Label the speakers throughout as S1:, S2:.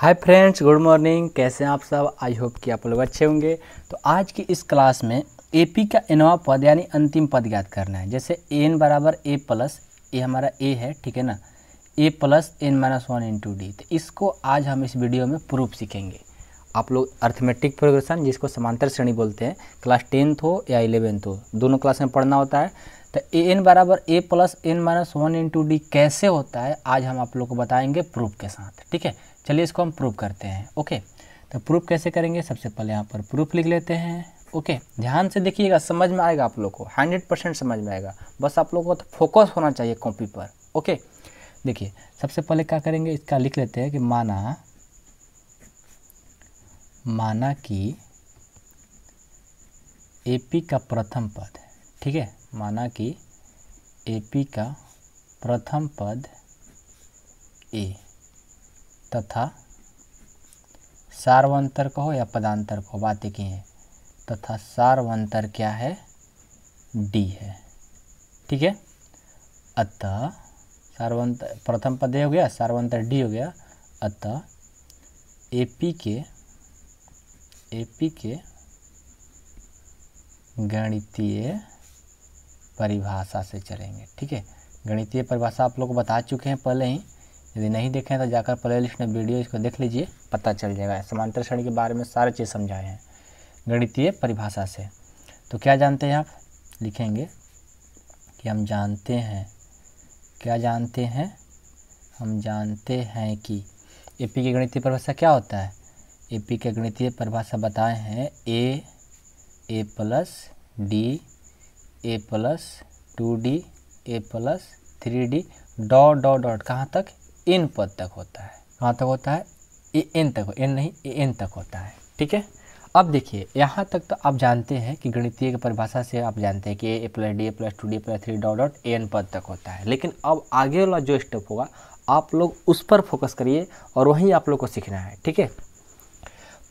S1: hi friends good morning कैसे हैं आप सब आई होप कि आप लोग अच्छे होंगे तो आज की इस क्लास में ए पी का इनवा पद यानी अंतिम पद ज्ञात करना है जैसे ए एन बराबर ए प्लस ए हमारा ए है ठीक है ना A plus N minus one into D तो इसको आज हम इस वीडियो में प्रूफ सीखेंगे आप लोग अर्थमेटिक प्रोग्रेशन जिसको समांतर श्रेणी बोलते हैं क्लास टेंथ हो या इलेवेंथ हो दोनों क्लास में पढ़ना होता है तो ए एन बराबर A plus N minus one into D कैसे होता है आज हम आप लोग को बताएंगे प्रूफ के साथ ठीक है चलिए इसको हम प्रूफ करते हैं ओके तो प्रूफ कैसे करेंगे सबसे पहले यहाँ पर प्रूफ लिख लेते हैं ओके ध्यान से देखिएगा समझ में आएगा आप लोग को हंड्रेड परसेंट समझ में आएगा बस आप लोग को तो फोकस होना चाहिए कॉपी पर ओके देखिए सबसे पहले क्या करेंगे इसका लिख लेते हैं कि माना माना कि एपी का प्रथम पद ठीक है माना कि ए पी का प्रथम पद ए तथा सार्वंतर कहो या पदांतर कहो बात एक ही है तथा सार्वंतर क्या है डी है ठीक है अतः सार्वंतर प्रथम पद ए हो गया सार्वंतर डी हो गया अतः ए पी के ए पी के गणितीय परिभाषा से चलेंगे ठीक है गणितीय परिभाषा आप लोग को बता चुके हैं पहले ही यदि नहीं देखे हैं तो जाकर प्ले लिस्ट में वीडियो इसको देख लीजिए पता चल जाएगा समांतर श्रेणी के बारे में सारे चीज़ समझाए हैं गणितीय परिभाषा से तो क्या जानते हैं आप लिखेंगे कि हम जानते हैं क्या जानते हैं हम जानते हैं कि ए पी की गणितीय परिभाषा क्या होता है ए पी के गणितीय परिभाषा बताए हैं A A plus D A plus two D A plus three D dot dot dot कहाँ तक एन पद तक होता है कहाँ तक होता है ए एन तक एन नहीं ए एन तक होता है ठीक है अब देखिए यहाँ तक तो आप जानते हैं कि गणितीय की परिभाषा से आप जानते हैं कि A plus D A plus two D plus three dot dot A N पद तक होता है लेकिन अब आगे वाला जो स्टेप होगा आप लोग उस पर फोकस करिए और वहीं आप लोग को सीखना है ठीक है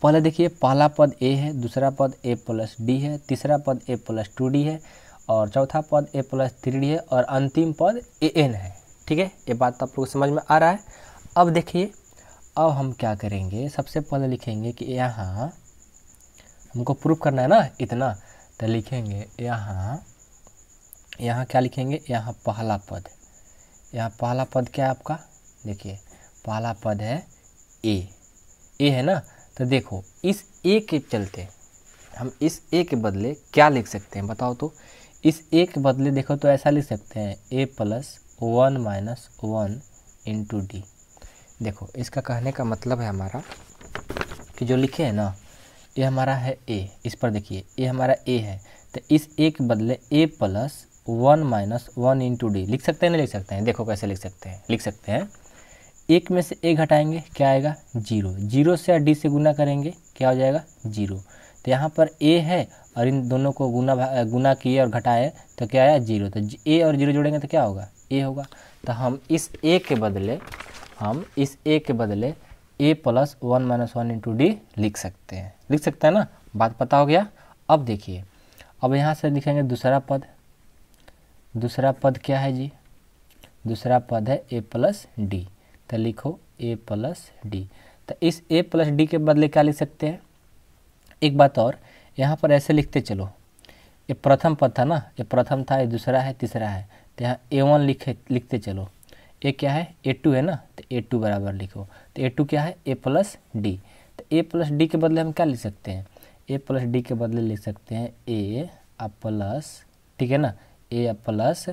S1: पहले देखिए पहला पद ए है दूसरा पद ए प्लस डी है तीसरा पद ए प्लस टू डी है और चौथा पद ए प्लस थ्री डी है और अंतिम पद ए एन है ठीक है ये बात तो आप लोग को समझ में आ रहा है अब देखिए अब हम क्या करेंगे सबसे पहले लिखेंगे कि यहाँ हमको प्रूफ करना है ना इतना तो लिखेंगे यहाँ यहाँ क्या लिखेंगे यहाँ पहला पद यहाँ पहला पद क्या है आपका देखिए पहला पद है ए ए है ना तो देखो इस ए के चलते हम इस ए के बदले क्या लिख सकते हैं बताओ तो इस ए के बदले देखो तो ऐसा लिख सकते हैं A plus one minus one into D देखो इसका कहने का मतलब है हमारा कि जो लिखे है ना ये हमारा है ए इस पर देखिए ये हमारा ए है तो इस ए के बदले A plus one minus one into D लिख सकते हैं ना लिख सकते हैं देखो कैसे लिख सकते हैं लिख सकते हैं एक में से एक घटाएंगे क्या आएगा जीरो जीरो से डी से गुना करेंगे क्या हो जाएगा जीरो तो यहाँ पर ए है और इन दोनों को गुना गुना किए और घटाए तो क्या आया जीरो तो ए और जीरो जोड़ेंगे तो क्या होगा ए होगा तो हम इस ए के बदले हम इस ए के बदले A plus one minus one into D लिख सकते हैं लिख सकते हैं ना बात पता हो गया अब देखिए अब यहाँ से लिखेंगे दूसरा पद दूसरा पद क्या है जी दूसरा पद है ए प्लस डी तो लिखो ए प्लस डी तो इस ए प्लस डी के बदले क्या लिख सकते हैं एक बात और यहाँ पर ऐसे लिखते चलो ये प्रथम पद था ना ये प्रथम था ये दूसरा है तीसरा है तो यहाँ ए वन लिखे लिखते चलो ए क्या है ए टू है ना तो ए टू बराबर लिखो तो ए टू क्या है ए प्लस डी तो ए प्लस डी के बदले हम क्या लिख सकते हैं ए प्लस डी के बदले लिख सकते हैं ए प्लस ठीक है ना A plus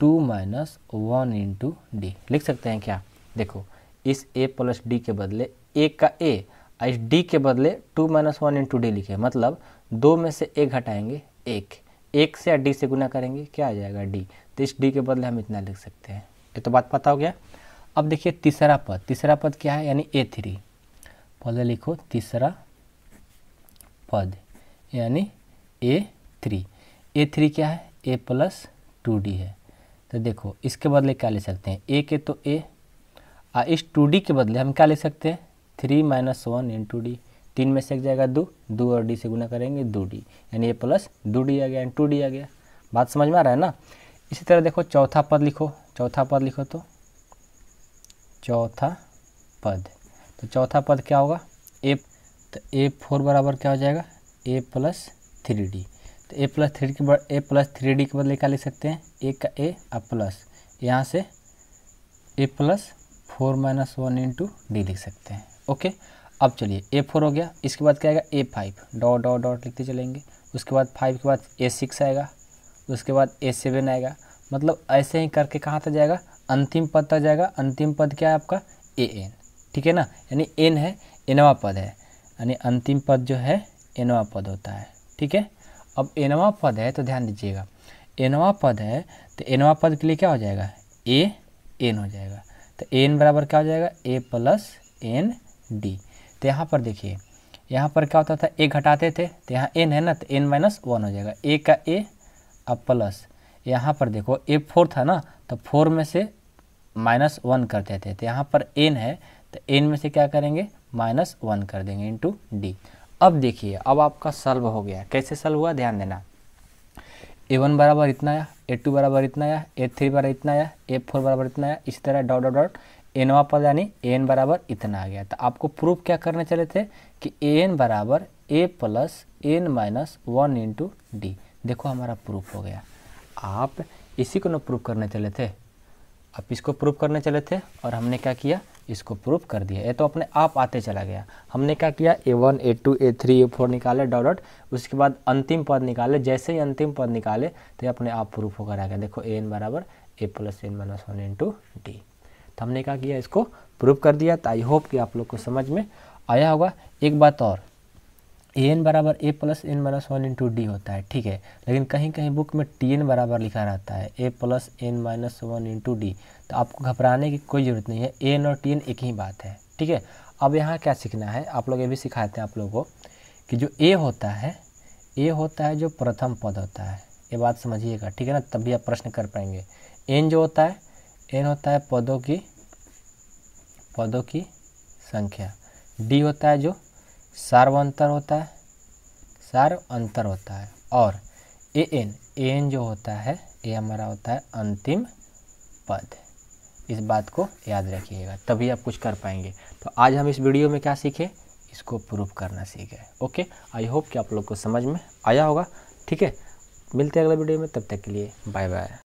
S1: two minus one into D लिख सकते हैं क्या देखो इस ए प्लस डी के बदले ए का ए इस डी के बदले two minus one into D लिखे मतलब दो में से एक हटाएंगे एक एक से या डी से गुना करेंगे क्या आ जाएगा डी तो इस डी के बदले हम इतना लिख सकते हैं ये तो बात पता हो गया अब देखिए तीसरा पद तीसरा पद क्या है यानी ए थ्री पहले लिखो तीसरा पद यानी ए थ्री ए थ्री क्या है ए प्लस टू डी है तो देखो इसके बदले क्या ले सकते हैं ए के तो ए आ इस टू डी के बदले हम क्या ले सकते हैं three minus one into D तीन में से एक जाएगा दो दो और डी से गुना करेंगे दो डी यानी ए प्लस दो डी आ गया एंड टू डी आ गया बात समझ में आ रहा है ना इसी तरह देखो चौथा पद लिखो चौथा पद लिखो तो चौथा पद तो चौथा पद क्या होगा ए तो ए फोर बराबर क्या हो जाएगा ए प्लस थ्री डी तो ए प्लस थ्री के ए प्लस थ्री डी के बदले क्या लिख सकते हैं ए का ए और प्लस यहाँ से A plus four minus one into D लिख सकते हैं ओके अब चलिए ए फोर हो गया इसके बाद क्या आएगा A five dot dot dot लिखते चलेंगे उसके बाद फाइव के बाद ए सिक्स आएगा उसके बाद ए सेवन आएगा मतलब ऐसे ही करके कहाँ तक जाएगा अंतिम पद तक जाएगा अंतिम पद क्या है आपका ए एन ठीक है ना यानी एन है एनवा पद है यानी अंतिम पद जो है एनवा पद होता है ठीक है अब एनवा पद है तो ध्यान दीजिएगा एनवा पद है तो एनवा पद के लिए क्या हो जाएगा ए एन हो जाएगा तो एन बराबर क्या हो जाएगा ए प्लस एन डी तो यहाँ पर देखिए यहाँ पर क्या होता था ए घटाते थे तो यहाँ एन है ना तो एन माइनस वन हो जाएगा ए का ए अब प्लस यहाँ पर देखो ए फोर था ना तो फोर में से माइनस वन करते थे तो यहाँ पर एन है तो एन में से क्या करेंगे माइनस वन कर देंगे इंटू डी अब देखिए अब आपका सल्व हो गया कैसे सल्व हुआ ध्यान देना ए वन बराबर इतना आया ए टू बराबर इतना आया ए थ्री बराबर इतना आया ए फोर बराबर इतना आया इसी तरह डॉट डॉट डॉट एनवा पद यानी ए एन बराबर इतना आ गया तो आपको प्रूफ क्या करने चले थे कि ए एन बराबर A plus N minus one into D देखो हमारा प्रूफ हो गया आप इसी को ना प्रूफ करने चले थे आप इसको प्रूफ करने चले थे और हमने क्या किया इसको प्रूफ कर दिया ये तो अपने आप आते चला गया हमने क्या किया A one A two A three A four निकाले डॉट डॉट उसके बाद अंतिम पद निकाले जैसे ही अंतिम पद निकाले तो ये अपने आप प्रूफ होकर आ गया देखो ए एन बराबर A plus N minus one into D तो हमने क्या किया इसको प्रूव कर दिया तो आई होप कि आप लोग को समझ में आया होगा एक बात और ए एन बराबर A plus N minus one into D होता है ठीक है लेकिन कहीं कहीं बुक में टी एन बराबर लिखा रहता है A plus N minus one into D तो आपको घबराने की कोई ज़रूरत नहीं है ए एन और टी एन एक ही बात है ठीक है अब यहाँ क्या सीखना है आप लोग ये भी सिखाते हैं आप लोगों को कि जो ए होता है ए होता है जो प्रथम पद होता है ये बात समझिएगा ठीक है ना तभी आप प्रश्न कर पाएंगे एन जो होता है एन होता है पदों की पदों की संख्या डी होता है जो सार्व अंतर होता है सार्व अंतर होता है और ए एन ए एन जो होता है ये हमारा होता है अंतिम पद इस बात को याद रखिएगा तभी आप कुछ कर पाएंगे तो आज हम इस वीडियो में क्या सीखे इसको प्रूव करना सीख गए ओके आई होप कि आप लोग को समझ में आया होगा ठीक है मिलते हैं अगले वीडियो में तब तक के लिए बाय बाय